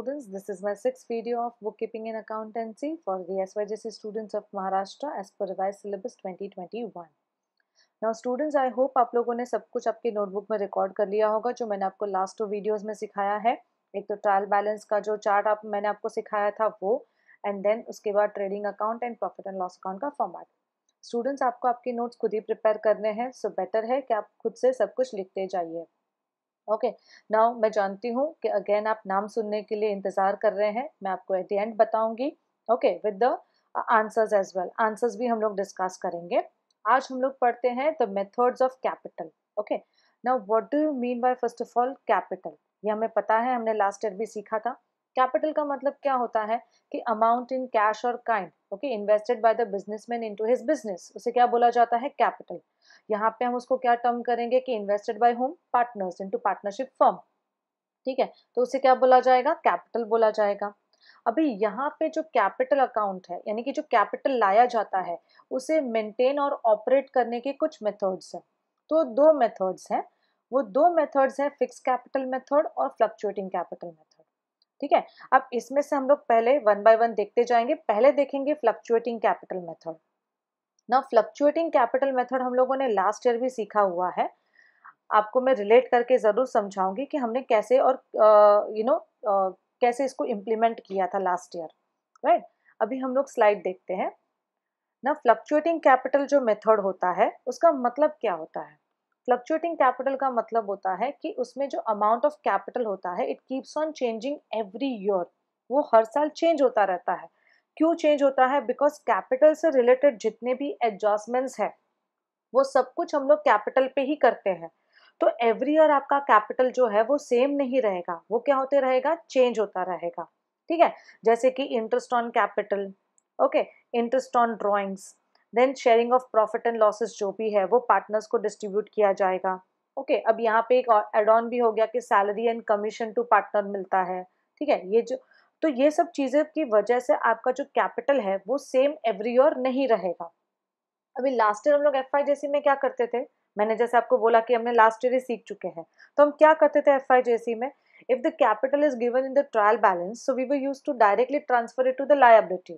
students, this is my sixth video of bookkeeping and accountancy for the SYJC students of Maharashtra as per revised syllabus 2021. Now students I hope आप लोगों ने सब कुछ आपके notebook में record कर लिया होगा जो मैंने आपको लास्ट टू वीडियोस में सिखाया है एक तो ट्रायल बैलेंस का जो चार्ट आप मैंने आपको सिखाया था वो एंड देन उसके बाद trading account and profit and loss account का फॉर्मेट स्टूडेंट्स आपको आपके नोट्स खुद ही प्रिपेयर करने हैं सो बेटर है कि आप खुद से सब कुछ लिखते जाइए ओके नाउ मैं जानती हूँ कि अगेन आप नाम सुनने के लिए इंतज़ार कर रहे हैं मैं आपको एट द एंड बताऊंगी okay with the answers as well answers भी हम लोग डिस्कस करेंगे आज हम लोग पढ़ते हैं the methods of capital okay now what do you mean by first of all capital ये हमें पता है हमने लास्ट ईयर भी सीखा था कैपिटल का मतलब क्या होता है कि अमाउंट इन कैश और kind okay invested by the businessman into his business उसे क्या बोला जाता है कैपिटल यहाँ पे हम उसको क्या टर्म करेंगे कि invested by home partners into partnership firm ठीक है तो उसे क्या बोला जाएगा कैपिटल बोला जाएगा अभी यहाँ पे जो कैपिटल अकाउंट है यानी कि जो कैपिटल लाया जाता है उसे मेंटेन और ऑपरेट करने के कुछ मेथड्स हैं तो दो मेथड्स हैं वो दो मेथड्स हैं फिक्स कैपिटल मेथड और फ्लक्चुएटिंग कैपिटल मेथड ठीक है अब इसमें से हम लोग पहले वन बाय वन देखते जाएंगे पहले देखेंगे फ्लक्चुएटिंग कैपिटल मेथड ना फ्लक्चुएटिंग कैपिटल मेथड हम लोगों ने लास्ट ईयर भी सीखा हुआ है आपको मैं रिलेट करके ज़रूर समझाऊंगी कि हमने कैसे और यू नो कैसे इसको इम्प्लीमेंट किया था लास्ट ईयर राइट अभी हम लोग स्लाइड देखते हैं ना फ्लक्चुएटिंग कैपिटल जो मेथड होता है उसका मतलब क्या होता है फ्लक्चुएटिंग कैपिटल का मतलब होता है कि उसमें जो अमाउंट ऑफ कैपिटल होता है it keeps on changing every year वो हर साल चेंज होता रहता है क्यों चेंज होता है बिकॉज कैपिटल से रिलेटेड जितने भी एडजस्टमेंट्स हैं वो सब कुछ हम लोग कैपिटल पे ही करते हैं तो एवरी ईयर आपका कैपिटल जो है वो सेम नहीं रहेगा वो क्या होते रहेगा चेंज होता रहेगा ठीक है जैसे कि interest on capital okay interest on drawings then sharing of profit and losses जो भी है वो पार्टनर्स को डिस्ट्रीब्यूट किया जाएगा ओके okay, अब यहाँ पे एक एड ऑन भी हो गया कि salary and commission to partner मिलता है ठीक है ये जो तो ये सब चीज़ें की वजह से आपका जो कैपिटल है वो सेम एवरी ईयर नहीं रहेगा अभी लास्ट ईयर हम लोग एफ में क्या करते थे मैंने जैसे आपको बोला कि हमने लास्ट ईयर ही सीख चुके हैं तो हम क्या करते थे एफ में if the capital is given in the trial balance so we were used to directly transfer it to the liability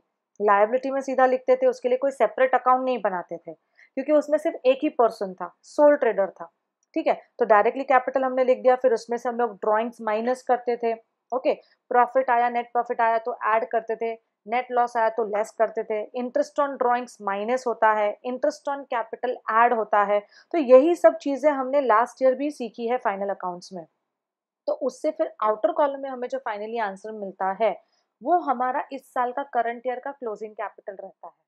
liability में सीधा लिखते थे उसके लिए कोई सेपरेट अकाउंट नहीं बनाते थे क्योंकि उसमें सिर्फ एक ही पर्सन था सोल ट्रेडर था ठीक है तो डायरेक्टली कैपिटल हमने लिख दिया फिर उसमें से हम लोग ड्रॉइंग्स माइनस करते थे ओके प्रॉफिट आया नेट प्रॉफिट आया तो ऐड करते थे नेट लॉस आया तो लेस करते थे इंटरेस्ट ऑन ड्राइंग्स माइनस होता है इंटरेस्ट ऑन कैपिटल ऐड होता है तो यही सब चीज़ें हमने लास्ट ईयर भी सीखी है फाइनल अकाउंट्स में तो उससे फिर आउटर कॉलम में हमें जो फाइनली आंसर मिलता है वो हमारा इस साल का करंट ईयर का क्लोजिंग कैपिटल रहता है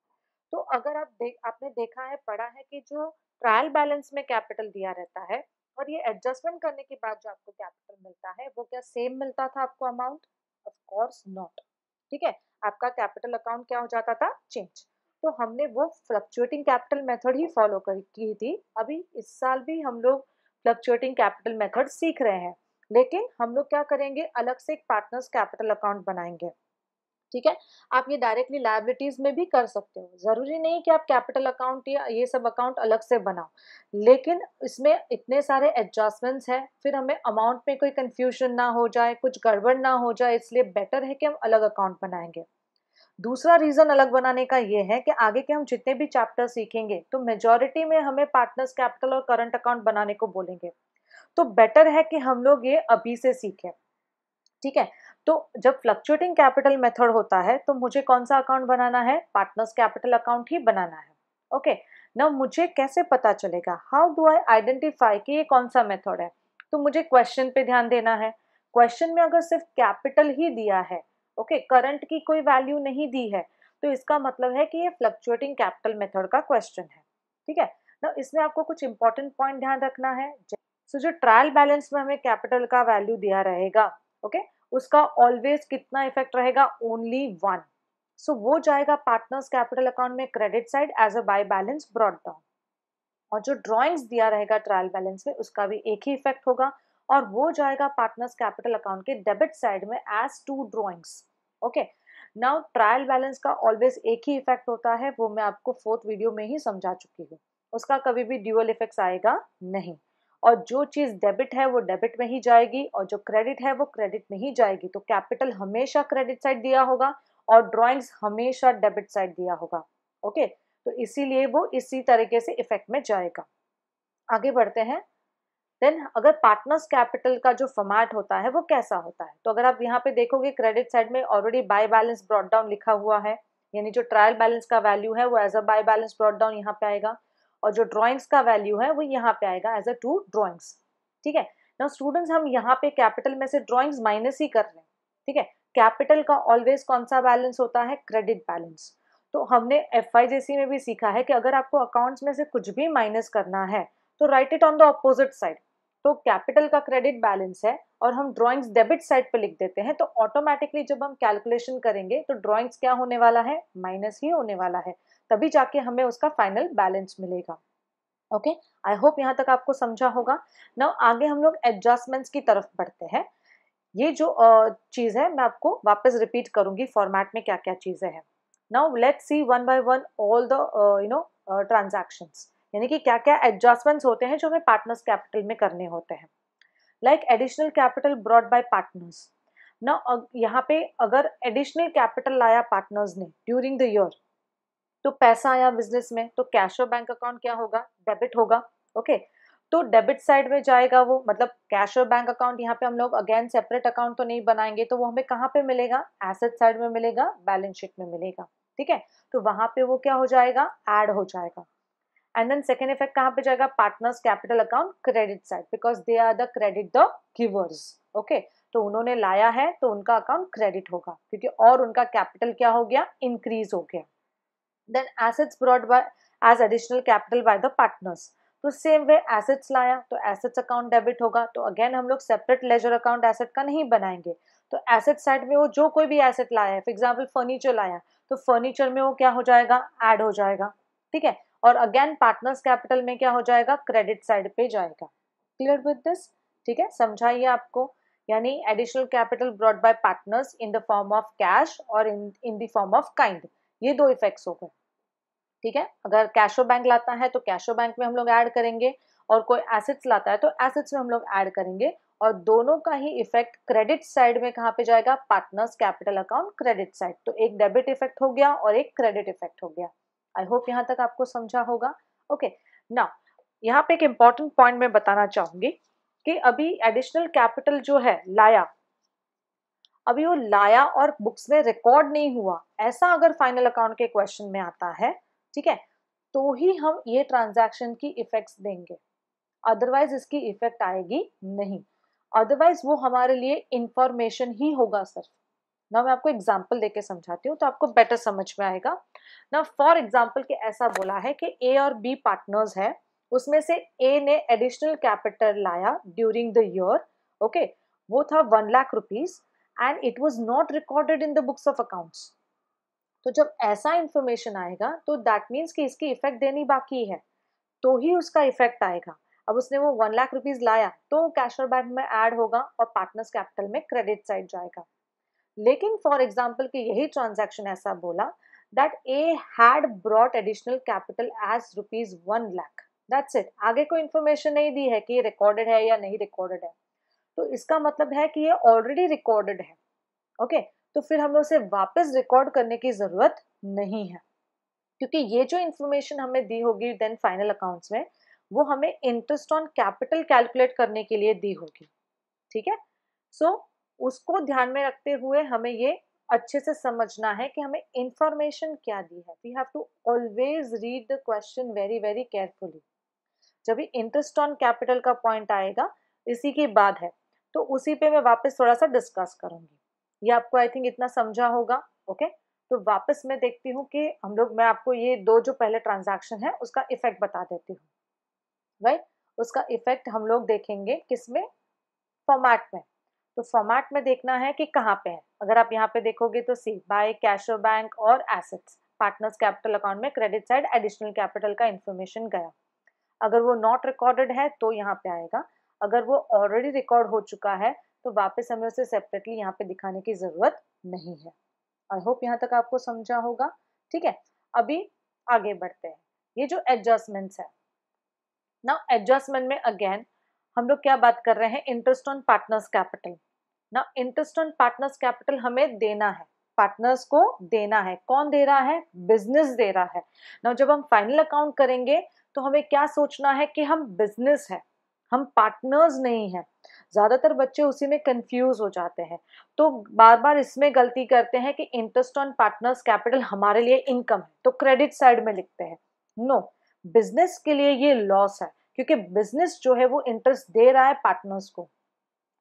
तो अगर आप देख आपने देखा है पढ़ा है कि जो ट्रायल बैलेंस में कैपिटल दिया रहता है और ये एडजस्टमेंट करने के बाद जो आपको कैपिटल मिलता है वो क्या सेम मिलता था आपको अमाउंट ऑफ कोर्स नॉट ठीक है आपका कैपिटल अकाउंट क्या हो जाता था चेंज तो हमने वो फ्लक्चुएटिंग कैपिटल मेथड ही फॉलो की थी अभी इस साल भी हम लोग फ्लक्चुएटिंग कैपिटल मेथड सीख रहे हैं लेकिन हम लोग क्या करेंगे अलग से एक पार्टनर्स कैपिटल अकाउंट बनाएंगे ठीक है आप ये डायरेक्टली लाइबिलिटीज में भी कर सकते हो जरूरी नहीं कि आप कैपिटल अकाउंट या ये सब अकाउंट अलग से बनाओ लेकिन इसमें इतने सारे एडजस्टमेंट्स हैं फिर हमें अमाउंट में कोई कंफ्यूजन ना हो जाए कुछ गड़बड़ ना हो जाए इसलिए बेटर है कि हम अलग अकाउंट बनाएंगे दूसरा रीज़न अलग बनाने का ये है कि आगे के हम जितने भी चैप्टर सीखेंगे तो मेजोरिटी में हमें पार्टनर्स कैपिटल और करंट अकाउंट बनाने को बोलेंगे तो बेटर है कि हम लोग ये अभी से सीखें ठीक है तो जब फ्लक्चुएटिंग कैपिटल मेथड होता है तो मुझे कौन सा अकाउंट बनाना है पार्टनर्स कैपिटल अकाउंट ही बनाना है ओके okay, ना मुझे कैसे पता चलेगा हाउ डू आई आइडेंटिफाई कि ये कौन सा मेथड है तो मुझे क्वेश्चन पे ध्यान देना है क्वेश्चन में अगर सिर्फ कैपिटल ही दिया है ओके okay, करंट की कोई वैल्यू नहीं दी है तो इसका मतलब है कि ये फ्लक्चुएटिंग कैपिटल मेथड का क्वेश्चन है ठीक है ना इसमें आपको कुछ इंपॉर्टेंट पॉइंट ध्यान रखना है सो so, जो ट्रायल बैलेंस में हमें कैपिटल का वैल्यू दिया रहेगा ओके okay? उसका ऑलवेज कितना इफेक्ट रहेगा ओनली वन सो वो जाएगा पार्टनर्स कैपिटल अकाउंट में credit side as a by balance brought down और जो ड्रॉइंग्स दिया रहेगा ट्रायल बैलेंस में उसका भी एक ही इफेक्ट होगा और वो जाएगा पार्टनर्स कैपिटल अकाउंट के डेबिट साइड में as to drawings okay now trial balance का ऑलवेज एक ही इफेक्ट होता है वो मैं आपको फोर्थ वीडियो में ही समझा चुकी हूँ उसका कभी भी ड्यूअल इफेक्ट्स आएगा नहीं और जो चीज़ डेबिट है वो डेबिट में ही जाएगी और जो क्रेडिट है वो क्रेडिट में ही जाएगी तो कैपिटल हमेशा क्रेडिट साइड दिया होगा और ड्रॉइंग्स हमेशा डेबिट साइड दिया होगा ओके तो इसीलिए वो इसी तरीके से इफेक्ट में जाएगा आगे बढ़ते हैं देन अगर पार्टनर्स कैपिटल का जो फॉर्मेट होता है वो कैसा होता है तो अगर आप यहाँ पे देखोगे क्रेडिट साइड में already by balance brought down लिखा हुआ है यानी जो ट्रायल बैलेंस का वैल्यू है वो as a by balance brought down यहाँ पे आएगा और जो ड्रॉइंग्स का वैल्यू है वो यहाँ पे आएगा एज अ टू ड्रॉइंग्स ठीक है ना स्टूडेंट्स हम यहाँ पे कैपिटल में से ड्रॉइंग्स माइनस ही कर रहे हैं ठीक है कैपिटल का ऑलवेज कौन सा बैलेंस होता है क्रेडिट बैलेंस तो हमने एफ में भी सीखा है कि अगर आपको अकाउंट्स में से कुछ भी माइनस करना है तो write it on the opposite side तो कैपिटल का क्रेडिट बैलेंस है और हम ड्राइंग्स डेबिट साइड पे लिख देते हैं तो ऑटोमेटिकली जब हम कैलकुलेशन करेंगे तो ड्राइंग्स क्या होने वाला है माइनस ही होने वाला है तभी जाके हमें उसका फाइनल बैलेंस मिलेगा ओके आई होप यहाँ तक आपको समझा होगा ना आगे हम लोग एडजस्टमेंट्स की तरफ बढ़ते हैं ये जो चीज़ है मैं आपको वापस रिपीट करूंगी फॉर्मेट में क्या क्या चीज़ें हैं now let see one by one all the you know transactions यानी कि क्या क्या एडजस्टमेंट्स होते हैं जो हमें पार्टनर्स कैपिटल में करने होते हैं like additional capital brought by partners ना यहाँ पे अगर एडिशनल कैपिटल लाया पार्टनर्स ने ड्यूरिंग द ईयर तो पैसा आया बिजनेस में तो कैश और बैंक अकाउंट क्या होगा डेबिट होगा ओके तो डेबिट साइड में जाएगा वो मतलब कैश और बैंक अकाउंट यहाँ पे हम लोग अगेन सेपरेट अकाउंट तो नहीं बनाएंगे तो वो हमें कहाँ पे मिलेगा एसेट साइड में मिलेगा बैलेंस शीट में मिलेगा ठीक है तो वहां पे वो क्या हो जाएगा एड हो जाएगा एंड देन सेकेंड इफेक्ट कहाँ पे जाएगा partners capital account credit side because they are the credit the givers okay तो उन्होंने लाया है तो उनका अकाउंट क्रेडिट होगा क्योंकि और उनका कैपिटल क्या हो गया इंक्रीज हो गया then assets brought by as additional capital by the partners तो सेम वे एसेट्स लाया तो एसेट्स अकाउंट डेबिट होगा तो अगेन हम लोग सेपरेट लेजर अकाउंट एसेट का नहीं बनाएंगे तो एसेट साइड में वो जो कोई भी एसेट लाया है फॉर एग्जाम्पल फर्नीचर लाया तो फर्नीचर में वो क्या हो जाएगा ऐड हो जाएगा ठीक है और अगेन पार्टनर्स कैपिटल में क्या हो जाएगा क्रेडिट साइड पे जाएगा क्लियर विद दिस ठीक है समझाइए आपको यानी additional capital brought by partners in the form of cash और in in the form of kind ये दो इफेक्ट्स हो गए ठीक है अगर कैशो बैंक लाता है तो कैशो बैंक में हम लोग ऐड करेंगे और कोई एसेट्स लाता है तो एसेट्स में हम लोग ऐड करेंगे और दोनों का ही इफेक्ट क्रेडिट साइड में कहाँ पे जाएगा partners capital account credit side तो एक डेबिट इफेक्ट हो गया और एक क्रेडिट इफेक्ट हो गया आई होप यहाँ तक आपको समझा होगा ओके ना यहाँ पे एक इम्पॉर्टेंट पॉइंट मैं बताना चाहूंगी कि अभी एडिशनल कैपिटल जो है लाया अभी वो लाया और बुक्स में रिकॉर्ड नहीं हुआ ऐसा अगर फाइनल अकाउंट के क्वेश्चन में आता है ठीक है तो ही हम ये ट्रांजैक्शन की इफेक्ट्स देंगे अदरवाइज इसकी इफेक्ट आएगी नहीं अदरवाइज वो हमारे लिए इंफॉर्मेशन ही होगा सिर्फ ना मैं आपको एग्जाम्पल देके समझाती हूँ तो आपको बेटर समझ में आएगा ना फॉर एग्जाम्पल के ऐसा बोला है कि ए और बी पार्टनर्स है उसमें से ए ने एडिशनल कैपिटल लाया ड्यूरिंग द ईयर ओके वो था one lakh rupees and it was not recorded in the books of accounts तो जब ऐसा इंफॉर्मेशन आएगा तो दैट मीन्स कि इसकी इफेक्ट देनी बाकी है तो ही उसका इफेक्ट आएगा अब उसने वो वन लाख रुपीज लाया तो कैश और बैंक में ऐड होगा और पार्टनर्स कैपिटल में क्रेडिट साइड जाएगा लेकिन फॉर एग्जाम्पल कि यही ट्रांजेक्शन ऐसा बोला that A had brought additional capital as rupees one lakh that's it आगे कोई इन्फॉर्मेशन नहीं दी है कि रिकॉर्डेड है या नहीं रिकॉर्डेड है तो इसका मतलब है कि ये ऑलरेडी रिकॉर्डेड है ओके तो फिर हमें उसे वापस रिकॉर्ड करने की ज़रूरत नहीं है क्योंकि ये जो इन्फॉर्मेशन हमें दी होगी देन फाइनल अकाउंट्स में वो हमें इंटरेस्ट ऑन कैपिटल कैलकुलेट करने के लिए दी होगी ठीक है सो so, उसको ध्यान में रखते हुए हमें ये अच्छे से समझना है कि हमें इंफॉर्मेशन क्या दी है we have to always read the question very very carefully जब इंटरेस्ट ऑन कैपिटल का पॉइंट आएगा इसी के बाद है तो उसी पे मैं वापस थोड़ा सा डिस्कस करूंगी ये आपको आई थिंक इतना समझा होगा ओके तो वापस मैं देखती हूँ कि हम लोग मैं आपको ये दो जो पहले ट्रांजेक्शन है उसका इफेक्ट बता देती हूँ राइट right? उसका इफेक्ट हम लोग देखेंगे किस में फॉर्मेट में तो फॉर्मेट में देखना है कि कहाँ पे है अगर आप यहाँ पे देखोगे तो सी बाय कैश बैंक और एसेट्स पार्टनर्स कैपिटल अकाउंट में क्रेडिट साइड एडिशनल कैपिटल का इन्फॉर्मेशन गया अगर वो नॉट रिकॉर्डेड है तो यहाँ पे आएगा अगर वो ऑलरेडी रिकॉर्ड हो चुका है तो वापस हमें उसे सेपरेटली यहाँ पे दिखाने की ज़रूरत नहीं है आई होप यहाँ तक आपको समझा होगा ठीक है अभी आगे बढ़ते हैं ये जो एडजस्टमेंट्स है ना एडजस्टमेंट में अगेन हम लोग क्या बात कर रहे हैं इंटरेस्ट ऑन पार्टनर्स कैपिटल ना इंटरेस्ट ऑन पार्टनर्स कैपिटल हमें देना है पार्टनर्स को देना है कौन दे रहा है बिजनेस दे रहा है ना जब हम फाइनल अकाउंट करेंगे तो हमें क्या सोचना है कि हम बिजनेस है हम पार्टनर्स नहीं हैं ज़्यादातर बच्चे उसी में कंफ्यूज हो जाते हैं तो बार बार इसमें गलती करते हैं कि इंटरेस्ट ऑन पार्टनर्स कैपिटल हमारे लिए इनकम है तो क्रेडिट साइड में लिखते हैं नो बिजनेस के लिए ये लॉस है क्योंकि बिजनेस जो है वो इंटरेस्ट दे रहा है पार्टनर्स को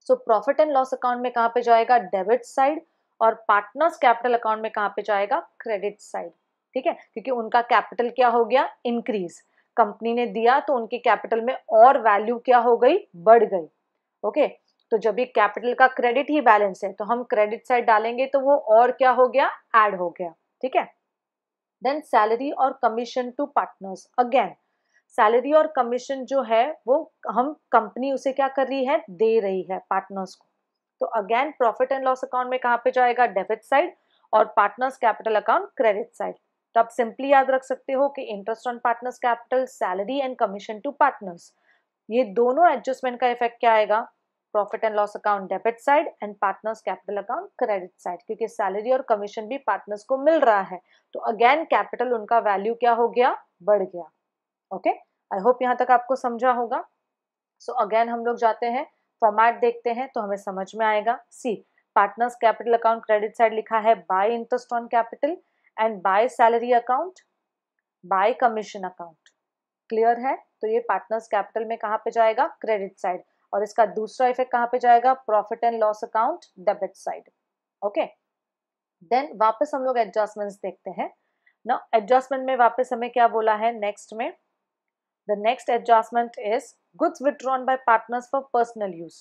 so profit and loss account में कहाँ पे जाएगा डेबिट साइड और पार्टनर्स कैपिटल अकाउंट में कहाँ पे जाएगा क्रेडिट साइड ठीक है क्योंकि उनका कैपिटल क्या हो गया इंक्रीज कंपनी ने दिया तो उनके कैपिटल में और वैल्यू क्या हो गई बढ़ गई ओके तो जब ये कैपिटल का क्रेडिट ही बैलेंस है तो हम क्रेडिट साइड डालेंगे तो वो और क्या हो गया एड हो गया ठीक है देन सैलरी और commission to partners again salary और कमीशन जो है वो हम कंपनी उसे क्या कर रही है दे रही है पार्टनर्स को तो again profit and loss account में कहाँ पे जाएगा डेबिट साइड और partners capital account credit side तो आप सिंपली याद रख सकते हो कि interest on partners capital salary and commission to partners ये दोनों एडजस्टमेंट का इफेक्ट क्या आएगा profit and loss account debit side and partners capital account credit side क्योंकि सैलरी और कमीशन भी पार्टनर्स को मिल रहा है तो अगेन कैपिटल उनका वैल्यू क्या हो गया बढ़ गया ओके आई होप यहाँ तक आपको समझा होगा सो so अगेन हम लोग जाते हैं फॉर्मेट देखते हैं तो हमें समझ में आएगा see partners capital account credit side लिखा है by interest on capital and by salary account by commission account clear है तो ये पार्टनर्स कैपिटल में कहाँ पे जाएगा क्रेडिट साइड और इसका दूसरा इफेक्ट कहाँ पे जाएगा profit and loss account debit side okay then वापस हम लोग एडजस्टमेंट्स देखते हैं ना एडजस्टमेंट में वापस हमें क्या बोला है नेक्स्ट में the next adjustment is goods withdrawn by partners for personal use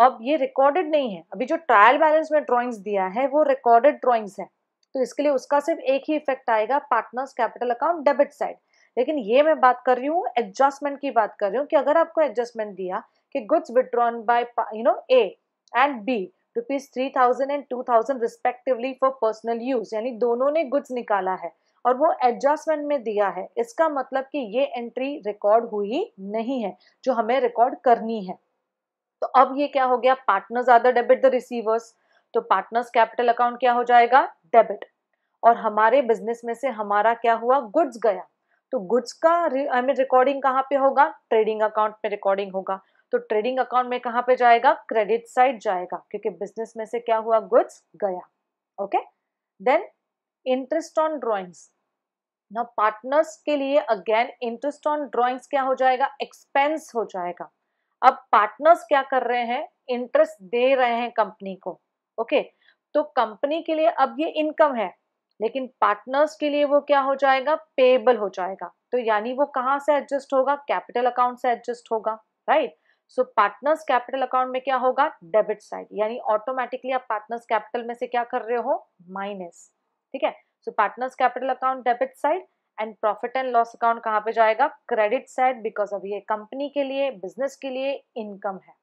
अब ये रिकॉर्डेड नहीं है अभी जो ट्रायल बैलेंस में ड्रॉइंग्स दिया है वो रिकॉर्डेड ड्रॉइंग्स है तो इसके लिए उसका सिर्फ एक ही इफेक्ट आएगा partners capital account debit side लेकिन ये मैं बात कर रही हूँ एडजस्टमेंट की बात कर रही हूँ कि अगर आपको एडजस्टमेंट दिया कि goods withdrawn by you know A and B rupees three thousand and two thousand respectively for personal use यानी दोनों ने गुड्स निकाला है और वो एडजस्टमेंट में दिया है इसका मतलब कि ये एंट्री रिकॉर्ड हुई नहीं है जो हमें रिकॉर्ड करनी है तो अब ये क्या हो गया partners are the debit the receivers तो पार्टनर्स कैपिटल अकाउंट क्या हो जाएगा डेबिट और हमारे बिजनेस में से हमारा क्या हुआ गुड्स गया तो गुड्स का आई मीन रिकॉर्डिंग कहाँ पे होगा ट्रेडिंग अकाउंट में रिकॉर्डिंग होगा तो ट्रेडिंग अकाउंट में कहाँ पे जाएगा क्रेडिट साइड जाएगा क्योंकि बिजनेस में से क्या हुआ गुड्स गया okay then interest on drawings ना पार्टनर्स के लिए अगेन इंटरेस्ट ऑन ड्रॉइंग्स क्या हो जाएगा एक्सपेंस हो जाएगा अब पार्टनर्स क्या कर रहे हैं इंटरेस्ट दे रहे हैं कंपनी को ओके तो कंपनी के लिए अब ये इनकम है लेकिन पार्टनर्स के लिए वो क्या हो जाएगा पेबल हो जाएगा तो यानी वो कहाँ से एडजस्ट होगा कैपिटल अकाउंट से एडजस्ट होगा right so partners capital account में क्या होगा डेबिट साइड यानी ऑटोमेटिकली आप पार्टनर्स कैपिटल में से क्या कर रहे हो माइनस ठीक है so partners capital account debit side and profit and loss account कहाँ पे जाएगा क्रेडिट साइड बिकॉज अब ये कंपनी के लिए बिजनेस के लिए इनकम है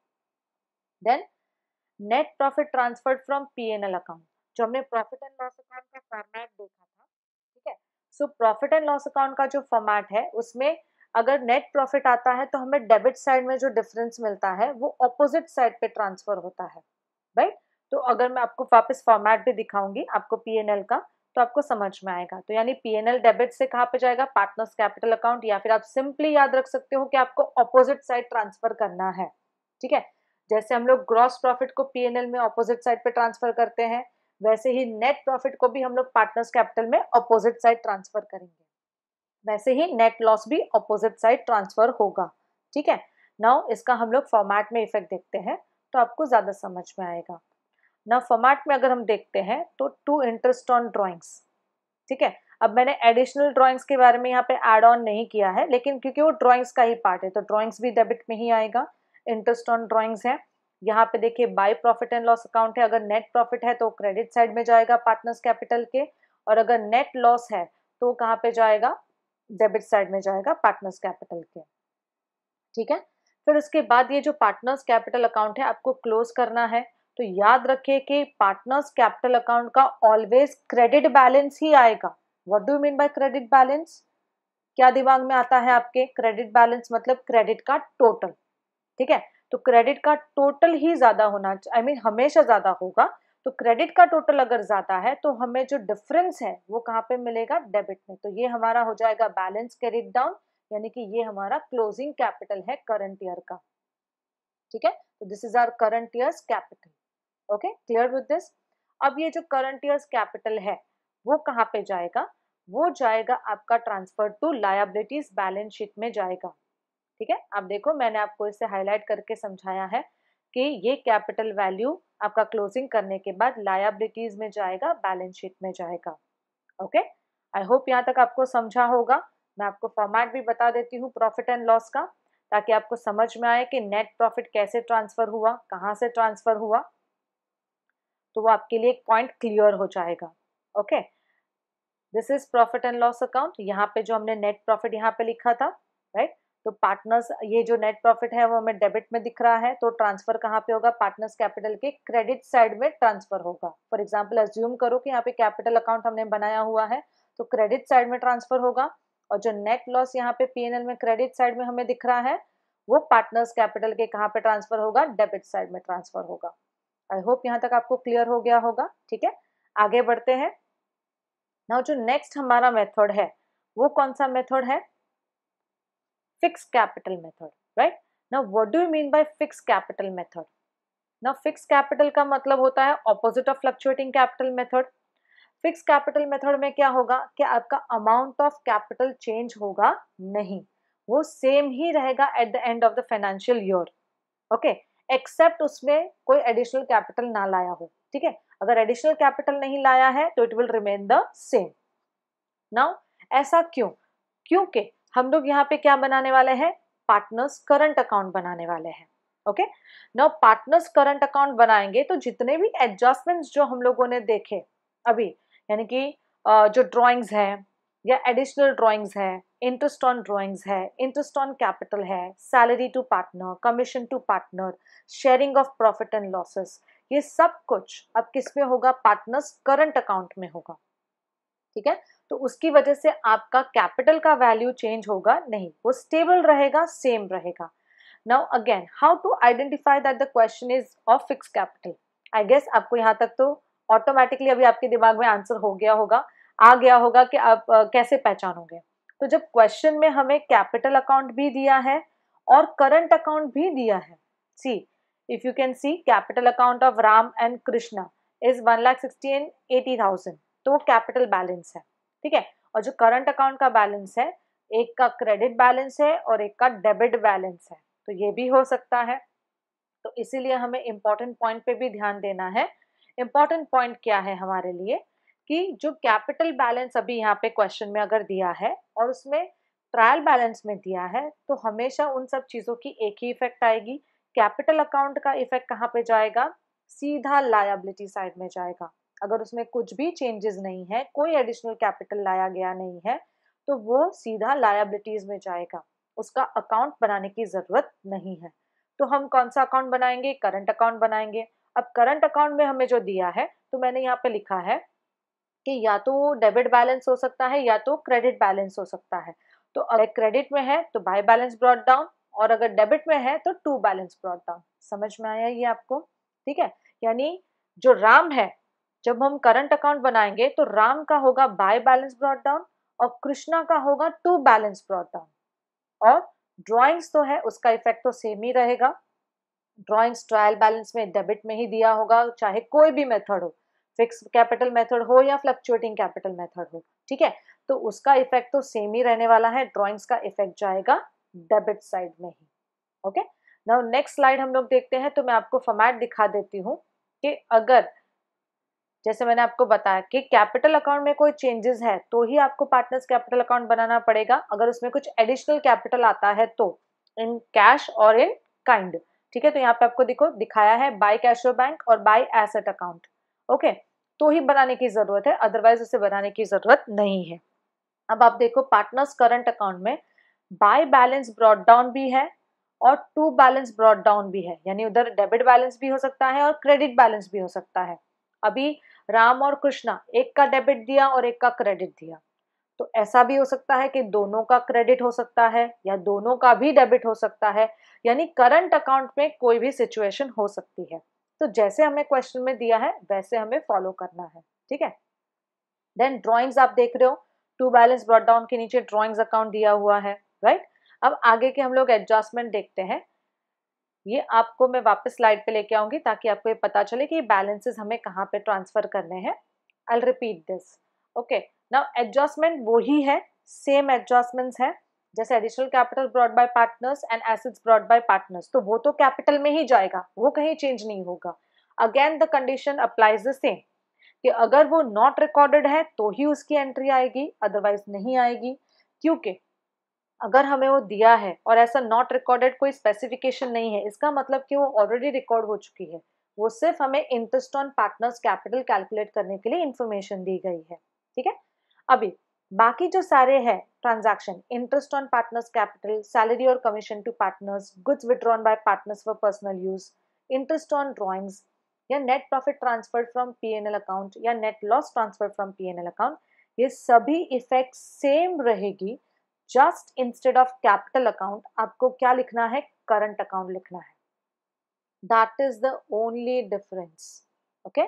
then net profit transferred from PNL account जो हमने प्रॉफिट एंड लॉस अकाउंट का फॉर्मेट देखा था ठीक है सो प्रॉफिट एंड लॉस अकाउंट का जो फॉर्मेट है उसमें अगर नेट प्रॉफिट आता है तो हमें डेबिट साइड में जो डिफरेंस मिलता है वो ऑपोजिट साइड पे ट्रांसफर होता है राइट तो अगर मैं आपको वापस फॉर्मेट भी दिखाऊंगी आपको पीएनएल का तो आपको समझ में आएगा तो यानी पीएनएल डेबिट से कहाँ पे जाएगा पार्टनर्स कैपिटल अकाउंट या फिर आप सिंपली याद रख सकते हो कि आपको ऑपोजिट साइड ट्रांसफर करना है ठीक है जैसे हम लोग ग्रॉस प्रॉफिट को पीएनएल में ऑपोजिट साइड पे ट्रांसफर करते हैं वैसे ही नेट प्रॉफिट को भी हम लोग पार्टनर्स कैपिटल में ऑपोजिट साइड ट्रांसफर करेंगे वैसे ही नेट लॉस भी ऑपोजिट साइड ट्रांसफर होगा ठीक है नाउ इसका हम लोग फॉर्मेट में इफेक्ट देखते हैं तो आपको ज़्यादा समझ में आएगा ना फॉर्मेट में अगर हम देखते हैं तो टू इंटरेस्ट ऑन ड्रॉइंग्स ठीक है अब मैंने एडिशनल ड्रॉइंग्स के बारे में यहाँ पे एड ऑन नहीं किया है लेकिन क्योंकि वो ड्रॉइंग्स का ही पार्ट है तो ड्रॉइंग्स भी डेबिट में ही आएगा इंटरेस्ट ऑन ड्रॉइंग्स है यहाँ पे देखिए by profit and loss account है अगर नेट प्रॉफिट है तो क्रेडिट साइड में जाएगा पार्टनर्स कैपिटल के और अगर नेट लॉस है तो कहाँ पे जाएगा डेबिट साइड में जाएगा पार्टनर्स कैपिटल के ठीक है फिर उसके बाद ये जो पार्टनर्स कैपिटल अकाउंट है आपको क्लोज करना है तो याद रखिए कि पार्टनर्स कैपिटल अकाउंट का ऑलवेज क्रेडिट बैलेंस ही आएगा what do mean by credit balance क्या दिमाग में आता है आपके क्रेडिट बैलेंस मतलब क्रेडिट का टोटल ठीक है तो क्रेडिट का टोटल ही ज्यादा होना आई I मीन mean, हमेशा ज्यादा होगा तो क्रेडिट का टोटल अगर ज्यादा है तो हमें जो डिफरेंस है वो कहाँ पे मिलेगा डेबिट में तो ये हमारा हो जाएगा बैलेंस क्रेडिट डाउन यानी कि ये हमारा क्लोजिंग कैपिटल है करंट ईयर का ठीक है तो this is our current year capital okay clear with this अब ये जो करंट ईयर कैपिटल है वो कहाँ पे जाएगा वो जाएगा आपका transfer to liabilities balance sheet में जाएगा ठीक है आप देखो मैंने आपको इसे हाईलाइट करके समझाया है कि ये कैपिटल वैल्यू आपका क्लोजिंग करने के बाद लायबिलिटीज में जाएगा बैलेंस शीट में जाएगा ओके आई होप यहाँ तक आपको समझा होगा मैं आपको फॉर्मेट भी बता देती हूँ प्रॉफिट एंड लॉस का ताकि आपको समझ में आए कि नेट प्रॉफिट कैसे ट्रांसफर हुआ कहाँ से ट्रांसफर हुआ तो वो आपके लिए एक पॉइंट क्लियर हो जाएगा okay this is profit and loss account यहाँ पे जो हमने नेट प्रॉफिट यहाँ पे लिखा था राइट right? तो पार्टनर्स ये जो नेट प्रॉफिट है वो हमें डेबिट में दिख रहा है तो ट्रांसफर कहाँ पे होगा पार्टनर्स कैपिटल के क्रेडिट साइड में ट्रांसफर होगा फॉर एग्जाम्पल एज्यूम करो कि यहाँ पे कैपिटल अकाउंट हमने बनाया हुआ है तो क्रेडिट साइड में ट्रांसफर होगा और जो नेट लॉस यहाँ पे पीएनएल में क्रेडिट साइड में हमें दिख रहा है वो पार्टनर्स कैपिटल के कहाँ पे ट्रांसफर होगा डेबिट साइड में ट्रांसफर होगा आई होप यहाँ तक आपको क्लियर हो गया होगा ठीक है आगे बढ़ते हैं नाउ जो नेक्स्ट हमारा मेथड है वो कौन सा मेथड है fixed capital method right now what do you mean by fixed capital method now fixed capital ka matlab hota hai opposite of fluctuating capital method fix capital method में क्या होगा कि आपका अमाउंट ऑफ कैपिटल चेंज होगा नहीं वो same ही रहेगा at the end of the financial year okay except उसमें कोई एडिशनल कैपिटल ना लाया हो ठीक है अगर एडिशनल कैपिटल नहीं लाया है तो it will remain the same now ऐसा क्यों क्योंकि हम लोग यहाँ पे क्या बनाने वाले हैं पार्टनर्स करंट अकाउंट बनाने वाले हैं ओके ना पार्टनर्स करंट अकाउंट बनाएंगे तो जितने भी एडजस्टमेंट्स जो हम लोगों ने देखे अभी यानी कि जो ड्राइंग्स हैं या एडिशनल ड्राइंग्स हैं इंटरेस्ट ऑन ड्राइंग्स है इंटरेस्ट ऑन कैपिटल है salary to partner commission to partner sharing of profit and losses ये सब कुछ अब किस में होगा पार्टनर्स करंट अकाउंट में होगा ठीक है तो उसकी वजह से आपका कैपिटल का वैल्यू चेंज होगा नहीं वो स्टेबल रहेगा सेम रहेगा now again how to identify that the question is of fix capital I guess आपको यहाँ तक तो ऑटोमेटिकली अभी आपके दिमाग में आंसर हो गया होगा आ गया होगा कि आप कैसे पहचानोगे तो जब क्वेश्चन में हमें कैपिटल अकाउंट भी दिया है और करंट अकाउंट भी दिया है see if you can see capital account of Ram and Krishna is one lakh and eighty thousand तो वो कैपिटल बैलेंस है ठीक है और जो करंट अकाउंट का बैलेंस है एक का क्रेडिट बैलेंस है और एक का डेबिट बैलेंस है तो ये भी हो सकता है तो इसीलिए हमें इम्पॉर्टेंट पॉइंट पे भी ध्यान देना है इम्पॉर्टेंट पॉइंट क्या है हमारे लिए कि जो कैपिटल बैलेंस अभी यहाँ पे क्वेश्चन में अगर दिया है और उसमें ट्रायल बैलेंस में दिया है तो हमेशा उन सब चीज़ों की एक ही इफेक्ट आएगी कैपिटल अकाउंट का इफेक्ट कहाँ पे जाएगा सीधा लायबिलिटी साइड में जाएगा अगर उसमें कुछ भी चेंजेस नहीं है कोई एडिशनल कैपिटल लाया गया नहीं है तो वो सीधा लायबिलिटीज में जाएगा उसका अकाउंट बनाने की ज़रूरत नहीं है तो हम कौन सा अकाउंट बनाएंगे करंट अकाउंट बनाएंगे अब करंट अकाउंट में हमें जो दिया है तो मैंने यहाँ पे लिखा है कि या तो डेबिट बैलेंस हो सकता है या तो क्रेडिट बैलेंस हो सकता है तो अगर क्रेडिट में है तो बाय बैलेंस ब्रॉड डाउन और अगर डेबिट में है तो टू बैलेंस ब्रॉड डाउन समझ में आया ये आपको ठीक है यानी जो राम है जब हम करंट अकाउंट बनाएंगे तो राम का होगा बाय बैलेंस ब्रॉड डाउन और कृष्णा का होगा टू बैलेंस ब्रॉड डाउन और ड्रॉइंग्स तो है उसका इफेक्ट तो सेम ही रहेगा ड्रॉइंग्स ट्रायल बैलेंस में डेबिट में ही दिया होगा चाहे कोई भी मेथड हो फिक्स कैपिटल मेथड हो या फ्लक्चुएटिंग कैपिटल मेथड हो ठीक है तो उसका इफेक्ट तो सेम ही रहने वाला है ड्रॉइंग्स का इफेक्ट जाएगा डेबिट साइड में ही ओके नाउ नेक्स्ट स्लाइड हम लोग देखते हैं तो मैं आपको फॉर्मेट दिखा देती हूँ कि अगर जैसे मैंने आपको बताया कि कैपिटल अकाउंट में कोई चेंजेस है तो ही आपको पार्टनर्स कैपिटल अकाउंट बनाना पड़ेगा अगर उसमें कुछ एडिशनल कैपिटल आता है तो इन कैश और इन काइंड ठीक है तो यहाँ पे आपको देखो दिखाया है बाय कैशो बैंक और बाय एसेट अकाउंट ओके तो ही बनाने की जरूरत है अदरवाइज उसे बनाने की जरूरत नहीं है अब आप देखो पार्टनर्स करंट अकाउंट में बाय बैलेंस ब्रॉड डाउन भी है और टू बैलेंस ब्रॉड डाउन भी है यानी उधर डेबिट बैलेंस भी हो सकता है और क्रेडिट बैलेंस भी हो सकता है अभी राम और कृष्णा एक का डेबिट दिया और एक का क्रेडिट दिया तो ऐसा भी हो सकता है कि दोनों का क्रेडिट हो सकता है या दोनों का भी डेबिट हो सकता है यानी करंट अकाउंट में कोई भी सिचुएशन हो सकती है तो जैसे हमें क्वेश्चन में दिया है वैसे हमें फॉलो करना है ठीक है देन ड्रॉइंग्स आप देख रहे हो टू बैलेंस ब्रॉड डाउन के नीचे ड्रॉइंग्स अकाउंट दिया हुआ है राइट right? अब आगे के हम लोग एडजस्टमेंट देखते हैं ये आपको मैं वापस स्लाइड पे लेके आऊंगी ताकि आपको ये पता चले कि बैलेंसेस हमें कहाँ पे ट्रांसफ़र करने हैं I repeat this okay now adjustment वही है सेम एडजस्टमेंट्स है जैसे additional capital brought by partners and assets brought by partners तो वो तो कैपिटल में ही जाएगा वो कहीं चेंज नहीं होगा again the condition applies the same कि अगर वो नॉट रिकॉर्डेड है तो ही उसकी एंट्री आएगी अदरवाइज नहीं आएगी क्योंकि अगर हमें वो दिया है और ऐसा नॉट रिकॉर्डेड कोई स्पेसिफिकेशन नहीं है इसका मतलब कि वो ऑलरेडी रिकॉर्ड हो चुकी है वो सिर्फ हमें interest on partners capital calculate करने के लिए इन्फॉर्मेशन दी गई है ठीक है अभी बाकी जो सारे है transaction interest on partners capital salary और commission to partners goods withdrawn by partners for personal use interest on drawings या net profit transfer from PNL account या net loss transfer from PNL account ये सभी effect same रहेगी just instead of capital account आपको क्या लिखना है current account लिखना है that is the only difference okay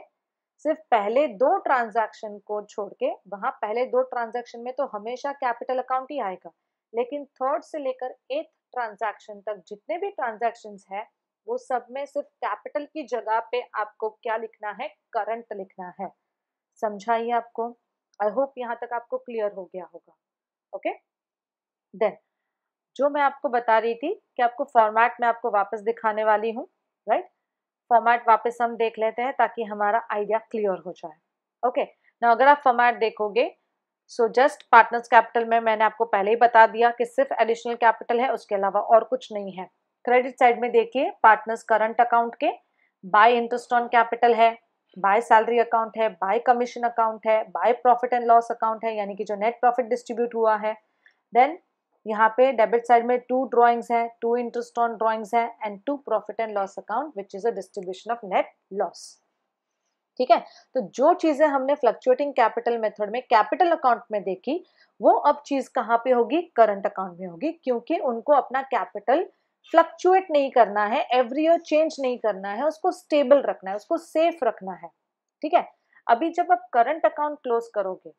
सिर्फ पहले दो ट्रांजैक्शन को छोड़ के वहां पहले दो ट्रांजैक्शन में तो हमेशा कैपिटल अकाउंट ही आएगा लेकिन थर्ड से लेकर एथ ट्रांजैक्शन तक जितने भी ट्रांजैक्शन है वो सब में सिर्फ कैपिटल की जगह पे आपको क्या लिखना है करंट लिखना है समझाइए आपको आई होप यहाँ तक आपको क्लियर हो गया होगा ओके okay? देन जो मैं आपको बता रही थी कि आपको फॉर्मेट में आपको वापस दिखाने वाली हूँ राइट फॉर्मेट वापस हम देख लेते हैं ताकि हमारा आइडिया क्लियर हो जाए ओके ना अगर आप फॉर्मेट देखोगे सो जस्ट पार्टनर्स कैपिटल में मैंने आपको पहले ही बता दिया कि सिर्फ एडिशनल कैपिटल है उसके अलावा और कुछ नहीं है क्रेडिट साइड में देखिए पार्टनर्स करंट अकाउंट के बाय इंटरेस्ट ऑन कैपिटल है बाय सैलरी अकाउंट है बाय कमीशन अकाउंट है by profit and loss account है यानी कि जो नेट प्रॉफिट डिस्ट्रीब्यूट हुआ है देन यहाँ पे डेबिट साइड में टू ड्रॉइंग्स हैं टू इंटरेस्ट ऑन ड्रॉइंग्स हैं and to profit and loss account which is a distribution of net loss ठीक है तो जो चीजें हमने फ्लक्चुएटिंग कैपिटल मेथड में कैपिटल अकाउंट में देखी वो अब चीज कहाँ पे होगी करंट अकाउंट में होगी क्योंकि उनको अपना कैपिटल फ्लक्चुएट नहीं करना है एवरी ईयर चेंज नहीं करना है उसको स्टेबल रखना है उसको सेफ रखना है ठीक है अभी जब आप करंट अकाउंट क्लोज करोगे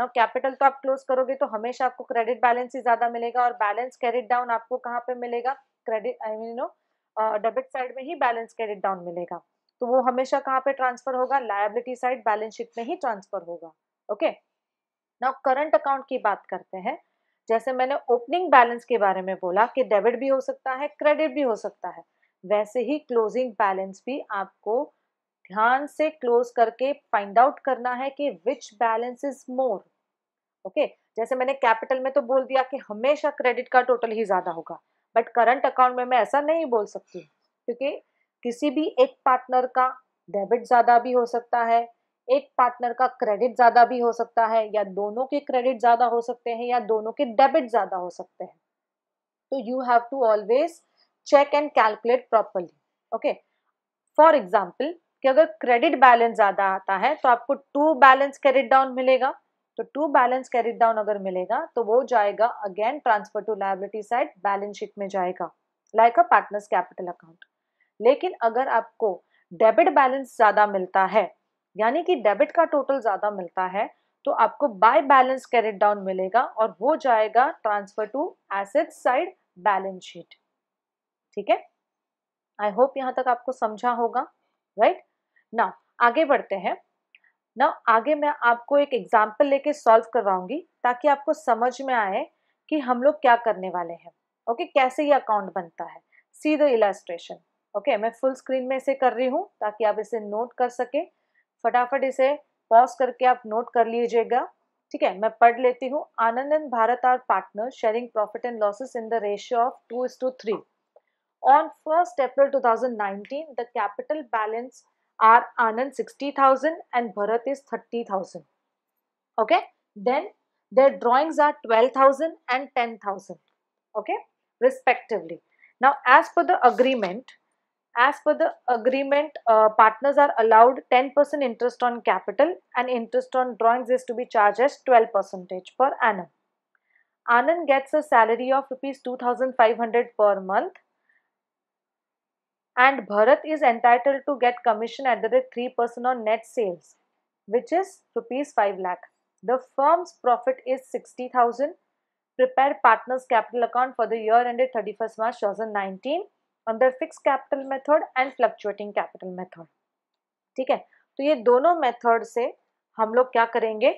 ना कैपिटल तो आप क्लोज करोगे तो हमेशा आपको क्रेडिट बैलेंस ही ज्यादा मिलेगा और बैलेंस कैरिट डाउन आपको कहाँ पे मिलेगा credit I mean no debit side में ही बैलेंस कैरिट डाउन मिलेगा तो वो हमेशा कहाँ पे ट्रांसफर होगा लाइबिलिटी साइड बैलेंस शीट में ही ट्रांसफर होगा ओके नाउ करंट अकाउंट की बात करते हैं जैसे मैंने ओपनिंग बैलेंस के बारे में बोला कि डेबिट भी हो सकता है क्रेडिट भी हो सकता है वैसे ही क्लोजिंग बैलेंस भी आपको ध्यान से क्लोज करके फाइंड आउट करना है कि which balance is more okay जैसे मैंने कैपिटल में तो बोल दिया कि हमेशा क्रेडिट का टोटल ही ज़्यादा होगा बट करंट अकाउंट में मैं ऐसा नहीं बोल सकती क्योंकि किसी भी एक पार्टनर का डेबिट ज़्यादा भी हो सकता है एक पार्टनर का क्रेडिट ज़्यादा भी हो सकता है या दोनों के क्रेडिट ज़्यादा हो सकते हैं या दोनों के डेबिट ज़्यादा हो सकते हैं तो you have to always check and calculate properly okay for example कि अगर क्रेडिट बैलेंस ज़्यादा आता है तो आपको टू बैलेंस क्रेडिट डाउन मिलेगा तो टू बैलेंस क्रेडिट डाउन अगर मिलेगा तो वो जाएगा again transfer to liability side balance sheet में जाएगा like a partners capital account लेकिन अगर आपको डेबिट बैलेंस ज़्यादा मिलता है यानी कि डेबिट का टोटल ज़्यादा मिलता है तो आपको बाय बैलेंस कैरिट डाउन मिलेगा और वो जाएगा transfer to asset side balance sheet ठीक है आई होप यहाँ तक आपको समझा होगा राइट right? ना आगे बढ़ते हैं ना आगे मैं आपको एक एग्जाम्पल लेके सॉल्व करवाऊंगी ताकि आपको समझ में आए कि हम लोग क्या करने वाले हैं ओके कैसे ये अकाउंट बनता है सी द इलास्ट्रेशन ओके मैं फुल स्क्रीन में इसे कर रही हूँ ताकि आप इसे नोट कर सकें फटाफट इसे पॉज करके आप नोट कर लीजिएगा ठीक है मैं पढ़ लेती हूँ Anand and Bharat are partner sharing profit and losses in the ratio of two is to three on first April 2019 the capital balance Are Anand 60,000 and Bharat is 30,000. Okay. Then their drawings are 12,000 and 10,000. Okay. Respectively. Now as per the agreement, as per the agreement, uh, partners are allowed 10% interest on capital and interest on drawings is to be charged as 12% per annum. Anand gets a salary of rupees 2500 per month and Bharat is entitled to get commission at the rate 3% on net sales, which is rupees 5 lakh. The firm's profit is 60,000. Prepare partners capital account for the year ended 31st March 2019 under fixed capital method and fluctuating capital method. ठीक है तो ये दोनों method से हम लोग क्या करेंगे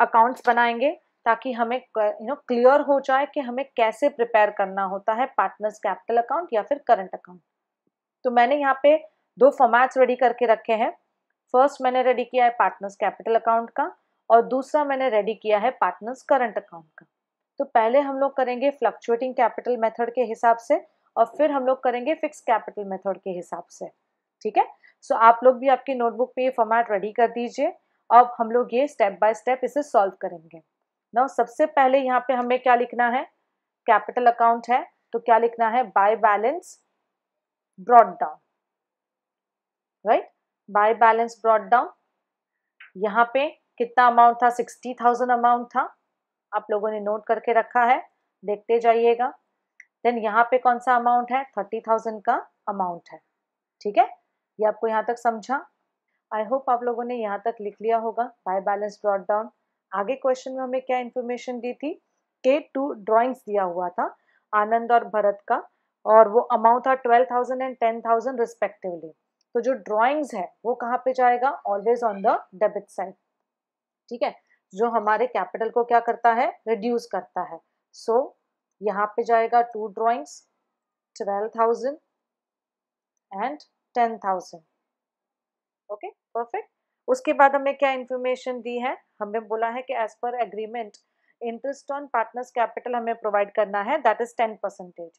अकाउंट्स बनाएंगे ताकि हमें यू नो क्लियर हो जाए कि हमें कैसे प्रिपेयर करना होता है पार्टनर्स कैपिटल अकाउंट या फिर करंट अकाउंट तो मैंने यहाँ पे दो फॉर्मेट्स रेडी करके रखे हैं फर्स्ट मैंने रेडी किया है पार्टनर्स कैपिटल अकाउंट का और दूसरा मैंने रेडी किया है पार्टनर्स करंट अकाउंट का तो पहले हम लोग करेंगे फ्लक्चुएटिंग कैपिटल मेथड के हिसाब से और फिर हम लोग करेंगे फिक्स कैपिटल मेथड के हिसाब से ठीक है सो so, आप लोग भी आपकी नोटबुक पे ये फॉर्मेट रेडी कर दीजिए अब हम लोग ये स्टेप बाय स्टेप इसे सॉल्व करेंगे ना सबसे पहले यहाँ पे हमें क्या लिखना है कैपिटल अकाउंट है तो क्या लिखना है by balance brought down right by balance brought down यहाँ पे कितना अमाउंट था सिक्सटी थाउजेंड अमाउंट था आप लोगों ने नोट करके रखा है देखते जाइएगा देन यहाँ पे कौन सा अमाउंट है थर्टी थाउजेंड का अमाउंट है ठीक है ये आपको यहाँ तक समझा आई होप आप लोगों ने यहाँ तक लिख लिया होगा बाय बैलेंस ब्रॉड डाउन आगे क्वेश्चन में हमें क्या इन्फॉर्मेशन दी थी के टू ड्राइंग्स दिया हुआ था आनंद और भरत का और वो अमाउंट था twelve thousand and ten thousand respectively तो जो ड्रॉइंग्स है वो कहाँ पे जाएगा always on the debit side ठीक है जो हमारे कैपिटल को क्या करता है रिड्यूस करता है सो so, यहाँ पे जाएगा to drawings twelve thousand and ten thousand okay perfect उसके बाद हमें क्या इन्फॉर्मेशन दी है हमें बोला है कि as per agreement interest on partners capital हमें प्रोवाइड करना है that is ten percentage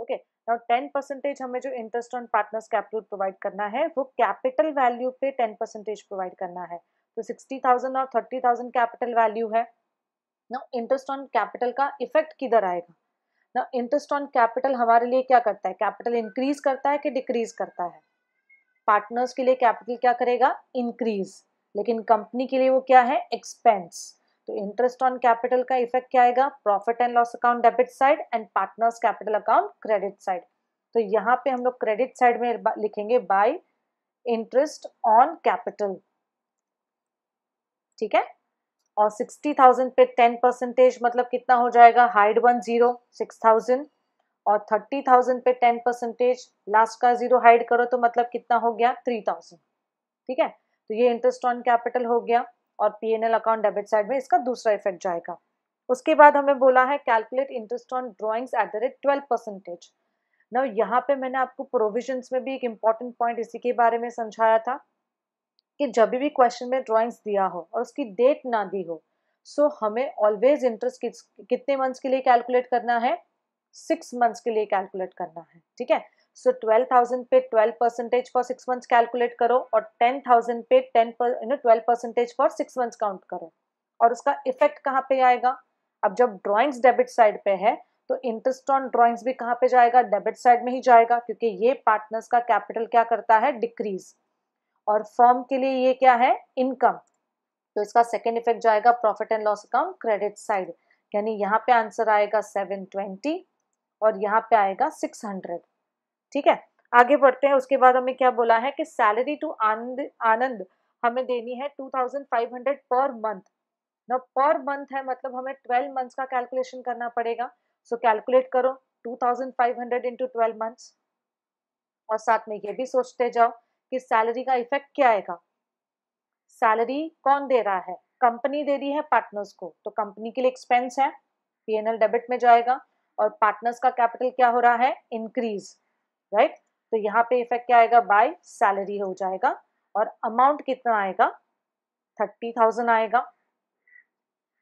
okay now ten percentage हमें जो interest on partners capital provide करना है वो कैपिटल वैल्यू पे टेन परसेंटेज प्रोवाइड करना है तो सिक्सटी थाउजेंड और थर्टी थाउजेंड कैपिटल वैल्यू है ना इंटरेस्ट ऑन कैपिटल का इफेक्ट किधर आएगा ना इंटरेस्ट ऑन कैपिटल हमारे लिए क्या करता है कैपिटल इंक्रीज करता है कि डिक्रीज करता है पार्टनर्स के लिए कैपिटल क्या करेगा इंक्रीज लेकिन कंपनी के लिए वो क्या है एक्सपेंस तो इंटरेस्ट ऑन कैपिटल का इफेक्ट क्या आएगा profit and loss account debit side and partners capital account credit side तो यहाँ पे हम लोग क्रेडिट साइड में लिखेंगे बाय इंटरेस्ट ऑन कैपिटल ठीक है और सिक्सटी थाउजेंड पे टेन परसेंटेज मतलब कितना हो जाएगा hide one zero six thousand और थर्टी थाउजेंड पे टेन परसेंटेज लास्ट का जीरो हाइड करो तो मतलब कितना हो गया थ्री थाउजेंड ठीक है तो ये इंटरेस्ट ऑन कैपिटल हो गया और P N L account debit side में इसका दूसरा इफेक्ट जाएगा उसके बाद हमें बोला है calculate interest on drawings at the rate twelve percentage ना यहाँ पे मैंने आपको प्रोविजन में भी एक इम्पॉर्टेंट पॉइंट इसी के बारे में समझाया था कि जब भी क्वेश्चन में ड्रॉइंग्स दिया हो और उसकी डेट ना दी हो सो so हमें ऑलवेज इंटरेस्ट कितने मंथ्स के लिए कैलकुलेट करना है सिक्स मंथ्स के लिए कैलकुलेट करना है ठीक है सो ट्वेल्व थाउजेंड पे twelve percentage for six months calculate करो और टेन थाउजेंड पे ten you know twelve percentage for six months count करो और उसका इफेक्ट कहाँ पे आएगा अब जब ड्राइंग्स डेबिट साइड पे है तो इंटरेस्ट ऑन ड्राइंग्स भी कहाँ पे जाएगा डेबिट साइड में ही जाएगा क्योंकि ये पार्टनर्स का कैपिटल क्या करता है डिक्रीज और फर्म के लिए ये क्या है इनकम तो इसका सेकेंड इफेक्ट जाएगा profit and loss account credit side यानी यहाँ पे आंसर आएगा सेवन ट्वेंटी और यहाँ पे आएगा सिक्स हंड्रेड ठीक है आगे बढ़ते हैं उसके बाद हमें क्या बोला है कि सैलरी टू आनंद आनंद हमें देनी है two thousand five hundred per month ना पर मंथ है मतलब हमें ट्वेल्व मंथ्स का कैलकुलेशन करना पड़ेगा सो so, कैलकुलेट करो two thousand five hundred into twelve months और साथ में ये भी सोचते जाओ कि सैलरी का इफेक्ट क्या आएगा सैलरी कौन दे रहा है कंपनी दे रही है पार्टनर्स को तो कंपनी के लिए एक्सपेंस है पीएनएल डेबिट में जाएगा और पार्टनर्स का कैपिटल क्या हो रहा है इंक्रीज राइट right? तो यहाँ पे इफेक्ट क्या आएगा बाय सैलरी हो जाएगा और अमाउंट कितना आएगा थर्टी थाउजेंड आएगा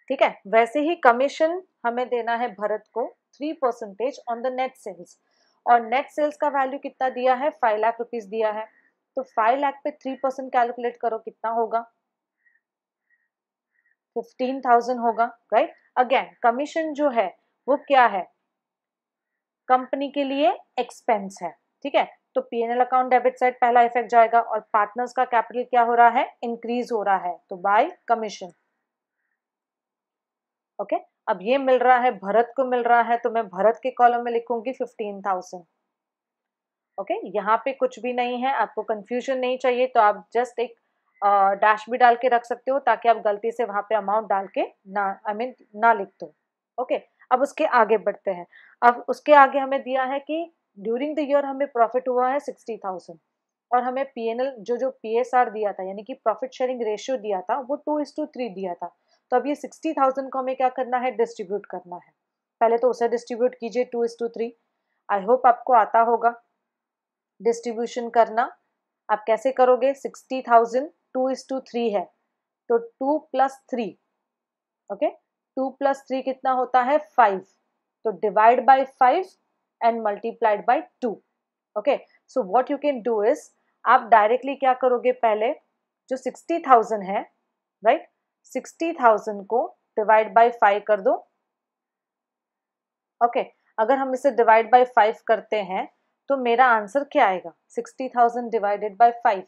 ठीक है वैसे ही कमीशन हमें देना है भरत को three percentage on the net sales और नेट सेल्स का वैल्यू कितना दिया है फाइव लाख रुपीज दिया है तो फाइव लाख पे थ्री परसेंट कैलकुलेट करो कितना होगा फिफ्टीन थाउजेंड होगा राइट अगेन कमीशन जो है वो क्या है कंपनी के लिए एक्सपेंस है ठीक है तो पीएनएल अकाउंट डेबिट साइड पहला इफेक्ट जाएगा और पार्टनर्स का कैपिटल क्या हो रहा है इंक्रीज हो रहा है तो बाय कमीशन ओके अब ये मिल रहा है भरत को मिल रहा है तो मैं भरत के कॉलम में लिखूंगी फिफ्टीन थाउजेंड ओके यहाँ पे कुछ भी नहीं है आपको कंफ्यूजन नहीं चाहिए तो आप जस्ट एक डैश भी डाल के रख सकते हो ताकि आप गलती से वहां पे अमाउंट डाल के ना आई I मीन mean, ना लिख दो ओके okay? अब उसके आगे बढ़ते हैं अब उसके आगे हमें दिया है कि ड्यूरिंग द ईयर हमें प्रॉफिट हुआ है सिक्सटी थाउजेंड और हमें पी एन एल जो जो पी एस आर दिया था यानी कि प्रॉफिट शेयरिंग रेशियो दिया था वो टू इज टू थ्री दिया था तो अब ये सिक्सटी थाउजेंड को हमें क्या करना है डिस्ट्रीब्यूट करना है पहले तो उसे डिस्ट्रीब्यूट कीजिए two is to three I hope आपको आता होगा डिस्ट्रीब्यूशन करना आप कैसे करोगे sixty thousand two is to three है तो two plus three okay two plus three कितना होता है फाइव तो divide by five and multiplied by two okay so what you can do is आप डायरेक्टली क्या करोगे पहले जो सिक्सटी थाउजेंड है राइट सिक्सटी थाउजेंड को डिवाइड बाय फाइव कर दो ओके okay, अगर हम इसे डिवाइड बाय फाइव करते हैं तो मेरा आंसर क्या आएगा sixty thousand divided by five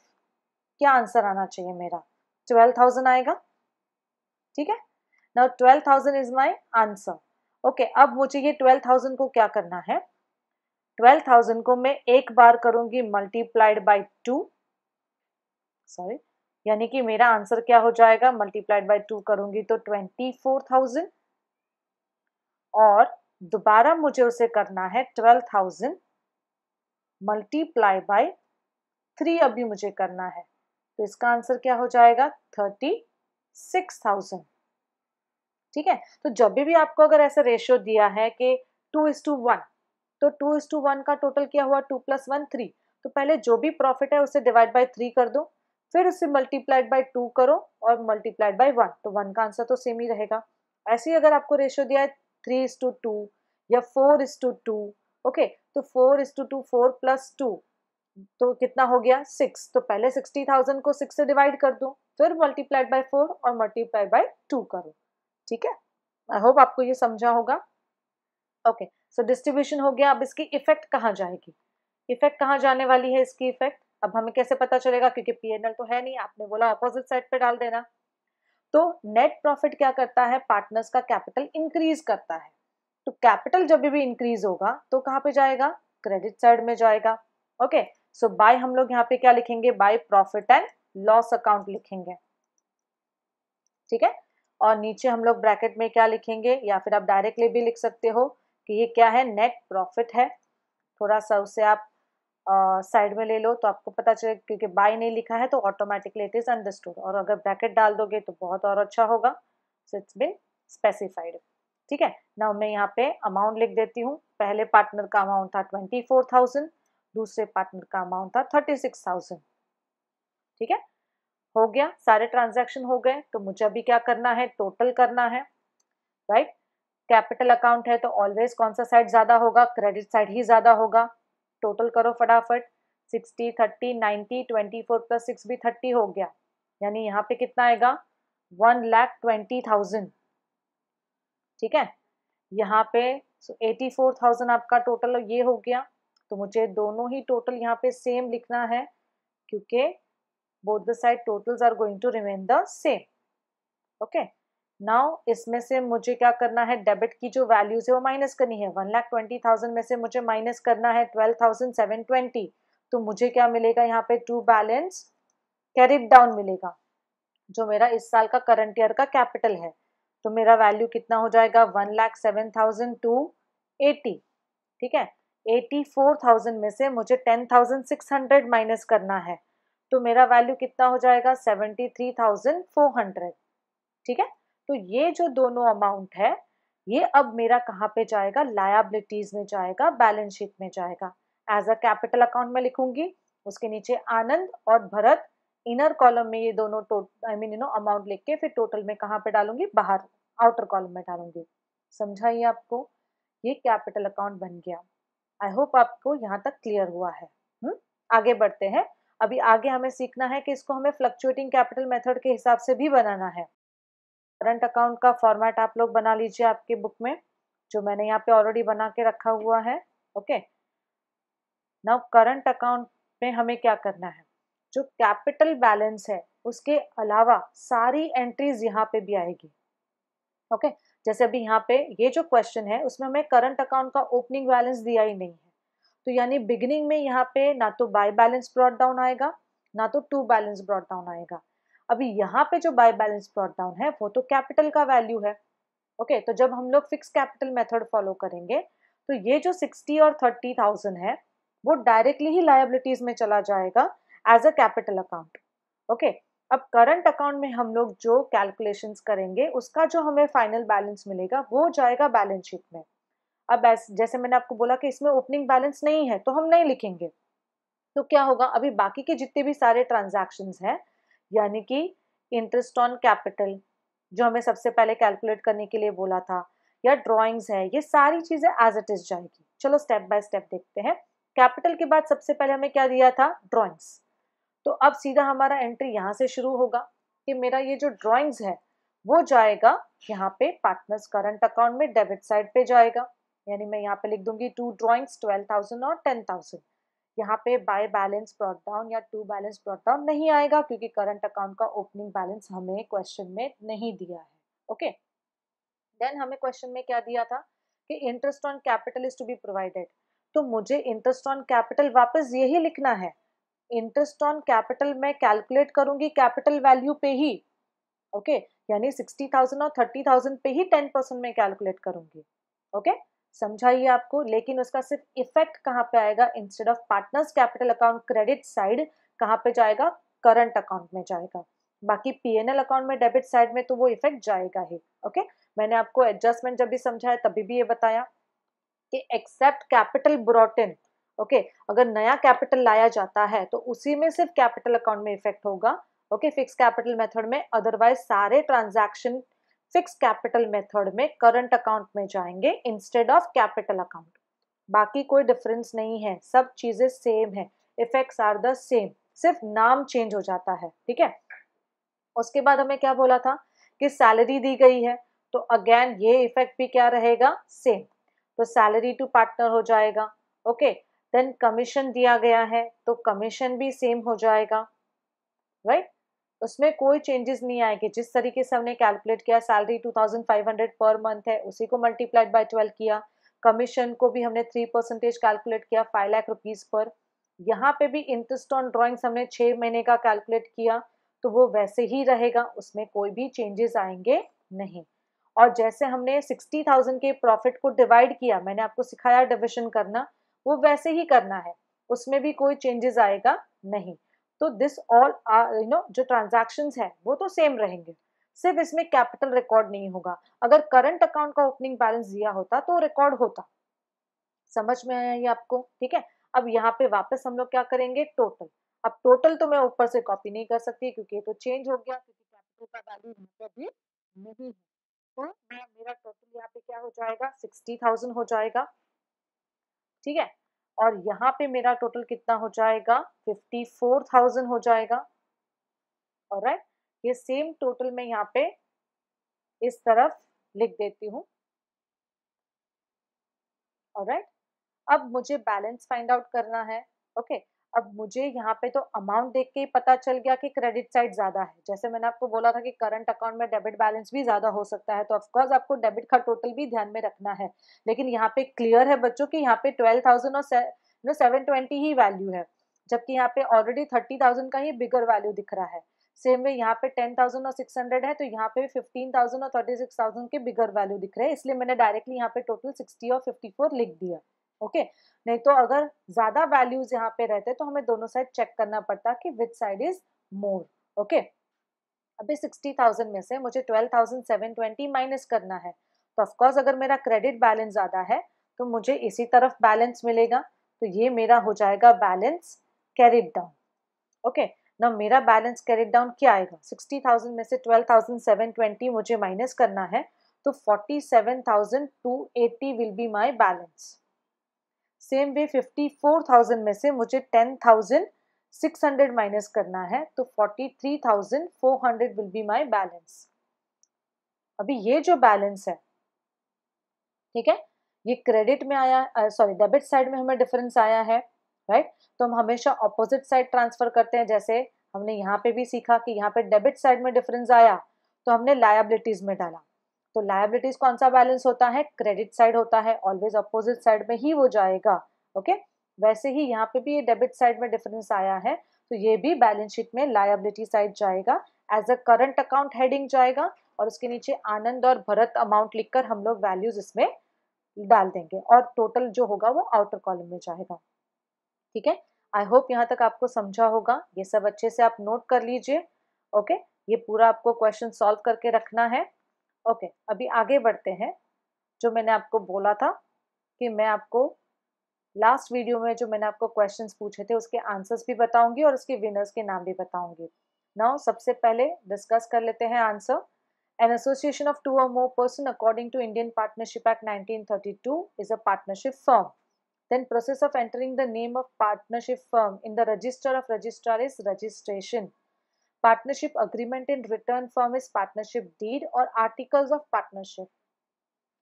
क्या आंसर आना चाहिए मेरा ट्वेल्व थाउजेंड आएगा ठीक है now twelve thousand is my answer okay अब मुझे ये ट्वेल्व थाउजेंड को क्या करना है ट्वेल्व थाउजेंड को मैं एक बार करूंगी मल्टीप्लाइड बाई टू सॉरी यानी कि मेरा आंसर क्या हो जाएगा मल्टीप्लाइड बाई टू करूंगी तो ट्वेंटी फोर थाउजेंड और दोबारा मुझे उसे करना है twelve thousand multiply by three अभी मुझे करना है तो इसका आंसर क्या हो जाएगा थर्टी सिक्स थाउजेंड ठीक है तो जब भी, भी आपको अगर ऐसा रेशियो दिया है कि टू इज टू वन तो टू इज टू वन का टोटल क्या हुआ टू प्लस वन थ्री तो पहले जो भी प्रॉफिट है उसे डिवाइड बाई थ्री कर दो फिर उसे मल्टीप्लाइड बाई टू करो और मल्टीप्लाइड बाई वन तो वन का आंसर तो सेम ही रहेगा ऐसे ही अगर आपको रेशियो दिया है थ्री इज टू टू या four is to two okay तो four is to two four plus two तो कितना हो गया सिक्स तो पहले सिक्सटी थाउजेंड को सिक्स से डिवाइड कर दो फिर मल्टीप्लाइड बाई फोर और मल्टीप्लाइड बाई टू करो ठीक है आई होप आपको ये समझा होगा ओके सो डिस्ट्रीब्यूशन हो गया अब इसकी इफेक्ट कहाँ जाएगी इफेक्ट कहाँ जाने वाली है इसकी इफेक्ट अब हमें कैसे पता चलेगा क्योंकि पी तो है नहीं आपने बोला अपोजिट साइड पे डाल देना तो नेट प्रॉफिट क्या करता है पार्टनर्स का कैपिटल इंक्रीज करता है तो कैपिटल जब भी इंक्रीज होगा तो कहाँ पे जाएगा क्रेडिट साइड में जाएगा ओके सो बाय हम लोग यहाँ पे क्या लिखेंगे by profit and loss account लिखेंगे ठीक है और नीचे हम लोग ब्रैकेट में क्या लिखेंगे या फिर आप डायरेक्टली भी लिख सकते हो कि ये क्या है नेट प्रॉफिट है थोड़ा सा उसे आप साइड में ले लो तो आपको पता चले क्योंकि बाय नहीं लिखा है तो ऑटोमेटिकली इट इज़ अंडरस्टूड और अगर ब्रैकेट डाल दोगे तो बहुत और अच्छा होगा सो इट्स बिन स्पेसिफाइड ठीक है ना मैं यहाँ पे अमाउंट लिख देती हूँ पहले पार्टनर का अमाउंट था ट्वेंटी फोर थाउजेंड दूसरे पार्टनर का अमाउंट था थर्टी सिक्स थाउजेंड ठीक है हो गया सारे ट्रांजैक्शन हो गए तो मुझे अभी क्या करना है टोटल करना है राइट कैपिटल अकाउंट है तो ऑलवेज कौन सा साइड ज़्यादा होगा क्रेडिट साइड ही ज़्यादा होगा टोटल करो फटाफट sixty thirty ninety twenty four plus six भी थर्टी हो गया यानी यहाँ पे कितना आएगा वन लैख ट्वेंटी थाउजेंड ठीक है यहाँ पे एटी फोर थाउजेंड आपका टोटल ये हो गया तो मुझे दोनों ही टोटल यहाँ पे सेम लिखना है क्योंकि both the side totals are going to remain the same okay now इसमें से मुझे क्या करना है डेबिट की जो वैल्यूज है वो माइनस करनी है वन लाख ट्वेंटी थाउजेंड में से मुझे माइनस करना है ट्वेल्व थाउजेंड सेवन ट्वेंटी तो मुझे क्या मिलेगा यहाँ पे टू बैलेंस कैरिट डाउन मिलेगा जो मेरा इस साल का करंट ईयर का कैपिटल है तो मेरा वैल्यू कितना हो जाएगा one lakh seven thousand two eighty ठीक है एटी फोर थाउजेंड में से मुझे ten thousand six hundred minus करना है तो मेरा वैल्यू कितना हो जाएगा seventy three thousand four hundred ठीक है तो ये जो दोनों अमाउंट है ये अब मेरा कहाँ पे जाएगा लायाबिलिटीज में जाएगा बैलेंस शीट में जाएगा एज अ कैपिटल अकाउंट में लिखूंगी उसके नीचे आनंद और भरत इनर कॉलम में ये दोनों I mean you know amount लिख के फिर टोटल में कहाँ पे डालूंगी बाहर आउटर कॉलम में डालूंगी समझाइए आपको ये कैपिटल अकाउंट बन गया आई होप आपको यहाँ तक क्लियर हुआ है हुँ? हम्म? आगे बढ़ते हैं अभी आगे हमें सीखना है कि इसको हमें फ्लक्चुएटिंग कैपिटल मेथड के हिसाब से भी बनाना है करंट अकाउंट का फॉर्मेट आप लोग बना लीजिए आपके बुक में जो मैंने यहाँ पे ऑलरेडी बना के रखा हुआ है ओके नाउ करंट अकाउंट में हमें क्या करना है जो कैपिटल बैलेंस है उसके अलावा सारी एंट्रीज यहाँ पे भी आएगी ओके okay? जैसे अभी यहाँ पे ये जो क्वेश्चन है उसमें हमें करंट अकाउंट का ओपनिंग बैलेंस दिया ही नहीं है तो यानी बिगिनिंग में यहाँ पे ना तो बाय बैलेंस ब्रॉड डाउन आएगा ना तो टू बैलेंस ब्रॉड डाउन आएगा अभी यहाँ पे जो बाय बैलेंस ब्रॉड डाउन है वो तो कैपिटल का वैल्यू है ओके तो जब हम लोग फिक्स कैपिटल मेथड फॉलो करेंगे तो ये जो सिक्सटी और थर्टी थाउजेंड है वो डायरेक्टली ही लाइबिलिटीज में चला जाएगा as a capital account okay अब करंट अकाउंट में हम लोग जो कैलकुलेशंस करेंगे उसका जो हमें फाइनल बैलेंस मिलेगा वो जाएगा बैलेंस शीट में अब जैसे मैंने आपको बोला कि इसमें ओपनिंग बैलेंस नहीं है तो हम नहीं लिखेंगे तो क्या होगा अभी बाकी के जितने भी सारे ट्रांजेक्शन हैं यानी कि इंटरेस्ट ऑन कैपिटल जो हमें सबसे पहले कैलकुलेट करने के लिए बोला था या ड्राइंग्स है ये सारी चीज़ें एज इट इज जाएगी चलो स्टेप बाय स्टेप देखते हैं कैपिटल के बाद सबसे पहले हमें क्या दिया था ड्राइंग्स तो अब सीधा हमारा एंट्री यहाँ से शुरू होगा कि मेरा ये जो ड्राइंग्स है वो जाएगा यहाँ पे पार्टनर्स करंट अकाउंट में डेबिट साइड पे जाएगा यानी मैं यहाँ पे लिख दूंगी टू ड्रॉइंग्स ट्वेल्व थाउजेंड और टेन थाउजेंड यहाँ पे बाय बैलेंस ब्रॉड डाउन या टू बैलेंस ब्रॉड डाउन नहीं आएगा क्योंकि करंट अकाउंट का ओपनिंग बैलेंस हमें क्वेश्चन में नहीं दिया है ओके देन हमें क्वेश्चन में क्या दिया था कि interest on capital is to be provided तो मुझे इंटरेस्ट ऑन कैपिटल वापस यही लिखना है इंटरेस्ट ऑन कैपिटल मैं कैलकुलेट करूंगी कैपिटल वैल्यू पे ही ओके okay? यानी सिक्सटी थाउजेंड और थर्टी थाउजेंड पे ही टेन परसेंट में कैलकुलेट करूंगी ओके okay? समझाइए आपको लेकिन उसका सिर्फ इफेक्ट कहाँ पे आएगा instead of partners capital account credit side कहाँ पे जाएगा करंट अकाउंट में जाएगा बाकी पीएनएल अकाउंट में डेबिट साइड में तो वो इफेक्ट जाएगा ही ओके मैंने आपको एडजस्टमेंट जब भी समझाया तभी भी ये बताया कि except capital brought in okay अगर नया कैपिटल लाया जाता है तो उसी में सिर्फ कैपिटल अकाउंट में इफेक्ट होगा ओके फिक्स कैपिटल मेथड में अदरवाइज सारे ट्रांजैक्शन फिक्स कैपिटल मेथड में करंट अकाउंट में जाएंगे इंस्टेड ऑफ कैपिटल अकाउंट बाकी कोई डिफरेंस नहीं है सब चीज़ें सेम है इफेक्ट्स आर द सेम सिर्फ नाम चेंज हो जाता है ठीक है उसके बाद हमें क्या बोला था कि सैलरी दी गई है तो अगेन ये इफेक्ट भी क्या रहेगा सेम तो सैलरी टू पार्टनर हो जाएगा ओके देन कमीशन दिया गया है तो कमीशन भी सेम हो जाएगा राइट right? उसमें कोई चेंजेस नहीं आएंगे जिस तरीके से हमने कैलकुलेट किया सैलरी 2500 पर मंथ है उसी को मल्टीप्लाइड बाय 12 किया कमीशन को भी हमने थ्री परसेंटेज कैलकुलेट किया फाइव लाख रुपीज़ पर यहाँ पे भी इंटरेस्ट ऑन ड्रॉइंग्स हमने छह महीने का कैलकुलेट किया तो वो वैसे ही रहेगा उसमें कोई भी चेंजेस आएंगे नहीं और जैसे हमने सिक्सटी थाउजेंड के प्रॉफिट को डिवाइड किया मैंने आपको सिखाया डिविजन करना वो वैसे ही करना है उसमें भी कोई चेंजेस आएगा नहीं तो दिस ऑल यू नो जो ट्रांजेक्शन है वो तो सेम रहेंगे सिर्फ इसमें कैपिटल रिकॉर्ड नहीं होगा अगर करंट अकाउंट का ओपनिंग बैलेंस दिया होता तो रिकॉर्ड होता समझ में आया ये आपको ठीक है अब यहाँ पे वापस हम लोग क्या करेंगे टोटल अब टोटल तो मैं ऊपर से कॉपी नहीं कर सकती क्योंकि ये तो चेंज हो गया क्योंकि कैपिटल का वैल्यू यहाँ पे अभी नहीं है तो मेरा टोटल यहाँ पे क्या हो जाएगा सिक्सटी थाउजेंड हो जाएगा ठीक है और यहाँ पे मेरा टोटल कितना हो जाएगा फिफ्टी फोर थाउजेंड हो जाएगा और राइट ये सेम टोटल मैं यहाँ पे इस तरफ लिख देती हूँ और राइट अब मुझे बैलेंस फाइंड आउट करना है ओके okay. अब मुझे यहाँ पे तो अमाउंट देख के ही पता चल गया कि क्रेडिट साइड ज़्यादा है जैसे मैंने आपको बोला था कि करंट अकाउंट में डेबिट बैलेंस भी ज़्यादा हो सकता है तो ऑफकोर्स आपको डेबिट का टोटल भी ध्यान में रखना है लेकिन यहाँ पे क्लियर है बच्चों की यहाँ पे ट्वेल्व थाउजेंड और सेवन ट्वेंटी ही वैल्यू है जबकि यहाँ पे ऑलरेडी थर्टी थाउजेंड का ही बिगर वैल्यू दिख रहा है सेम वे यहाँ पे टेन थाउजेंड और सिक्स हंड्रेड है तो यहाँ पे फिफ्टीन थाउजेंड और थर्टी सिक्स थाउजेंड के बिगर वैल्यू दिख रहे हैं इसलिए मैंने डायरेक्टली यहाँ पे टोटल सिक्सटी और फिफ्टी फोर लिख दिया ओके okay? नहीं तो अगर ज्यादा वैल्यूज यहाँ पे रहते तो हमें दोनों साइड चेक करना पड़ता कि which side is more okay अभी सिक्सटी थाउजेंड में से मुझे twelve thousand seven twenty minus करना है तो ऑफकोर्स अगर मेरा क्रेडिट बैलेंस ज़्यादा है तो मुझे इसी तरफ बैलेंस मिलेगा तो ये मेरा हो जाएगा बैलेंस कैरिड डाउन ओके ना मेरा बैलेंस कैरिड डाउन क्या आएगा सिक्सटी थाउजेंड में से ट्वेल्व थाउजेंड सेवन ट्वेंटी मुझे माइनस करना है तो forty seven thousand two eighty will be my balance same way 54,000 में से मुझे 10,600 माइनस करना है तो 43,400 विल बी माय बैलेंस अभी ये जो बैलेंस है ठीक है ये क्रेडिट में आया सॉरी डेबिट साइड में हमें डिफरेंस आया है राइट right? तो हम हमेशा ऑपोजिट साइड ट्रांसफर करते हैं जैसे हमने यहाँ पे भी सीखा कि यहाँ पे डेबिट साइड में डिफरेंस आया तो हमने लाइबिलिटीज में डाला तो लाइबिलिटीज कौन सा बैलेंस होता है क्रेडिट साइड होता है ऑलवेज अपोजिट साइड में ही वो जाएगा ओके वैसे ही यहाँ पे भी ये डेबिट साइड में डिफरेंस आया है तो ये भी बैलेंस शीट में लाइबिलिटी साइड जाएगा as a current account heading जाएगा और उसके नीचे आनंद और भरत अमाउंट लिखकर हम लोग वैल्यूज इसमें डाल देंगे और टोटल जो होगा वो आउटर कॉलम में जाएगा ठीक है आई होप यहाँ तक आपको समझा होगा ये सब अच्छे से आप नोट कर लीजिए ओके ये पूरा आपको क्वेश्चन सॉल्व करके रखना है ओके अभी आगे बढ़ते हैं जो मैंने आपको बोला था कि मैं आपको लास्ट वीडियो में जो मैंने आपको क्वेश्चंस पूछे थे उसके आंसर्स भी बताऊंगी और उसके विनर्स के नाम भी बताऊंगी नाउ सबसे पहले डिस्कस कर लेते हैं answer an association of two और more person according to Indian partnership act 1932 is a partnership firm then process of entering the name of partnership firm in the register of registrar is registration partnership agreement in return from his partnership deed और articles of partnership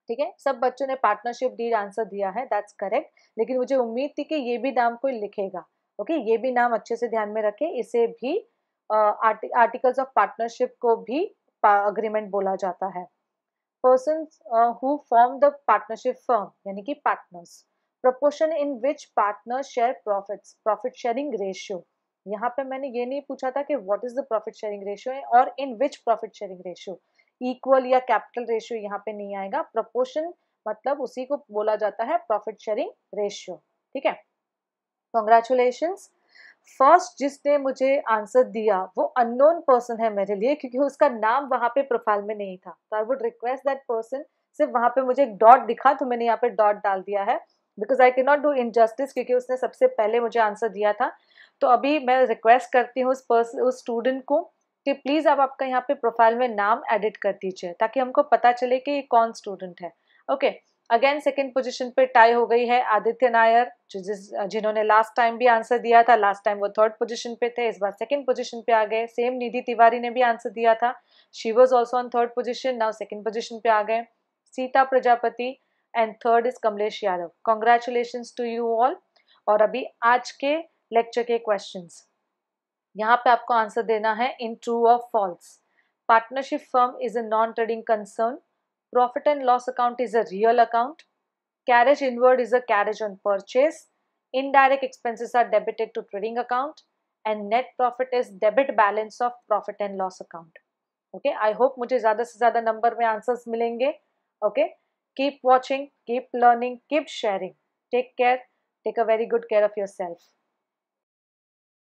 ठीक है सब बच्चों ने partnership deed answer दिया है that's correct लेकिन मुझे उम्मीद थी कि ये भी नाम कोई लिखेगा ओके ये भी नाम अच्छे से ध्यान में रखे इसे भी आर्टिकल्स ऑफ पार्टनरशिप को भी अग्रीमेंट बोला जाता है person who form the partnership firm यानी कि partners proportion in which partner share profits profit sharing ratio यहाँ पे मैंने ये नहीं पूछा था कि what is the profit sharing ratio और in which profit sharing ratio equal या कैपिटल रेशियो यहाँ पे नहीं आएगा प्रपोर्शन मतलब उसी को बोला जाता है प्रॉफिट शेयरिंग रेशियो ठीक है कॉन्ग्रेचुलेशन फर्स्ट जिसने मुझे आंसर दिया वो अननोन पर्सन है मेरे लिए क्योंकि उसका नाम वहाँ पे प्रोफाइल में नहीं था तो I would request that person सिर्फ वहां पे मुझे एक डॉट दिखा तो मैंने यहाँ पे डॉट डाल दिया है बिकॉज आई के नॉट डू इनजस्टिस क्योंकि उसने सबसे पहले मुझे आंसर दिया था तो अभी मैं रिक्वेस्ट करती हूँ उस पर्सन उस स्टूडेंट को कि प्लीज़ आप आपका यहाँ पे प्रोफाइल में नाम एडिट कर दीजिए ताकि हमको पता चले कि ये कौन स्टूडेंट है ओके अगेन सेकेंड पोजिशन पे टाई हो गई है आदित्य नायर जिस जिन्होंने लास्ट टाइम भी आंसर दिया था लास्ट टाइम वो थर्ड पोजिशन पे थे इस बार सेकेंड पोजिशन पे आ गए सेम निधि तिवारी ने भी आंसर दिया था she was also on third position now second position पे आ गए Sita Prajapati and third is Kamlesh Yadav congratulation to you all और अभी आज के लेक्चर के क्वेश्चन यहाँ पे आपको आंसर देना है इन ट्रू और false partnership firm is a non trading concern profit and loss account is a real account carriage inward is a carriage on purchase indirect expenses are debited to trading account and net profit is debit balance of profit and loss account okay I hope मुझे ज्यादा से ज्यादा number में answers मिलेंगे okay keep watching keep learning keep sharing take care take a very good care of your self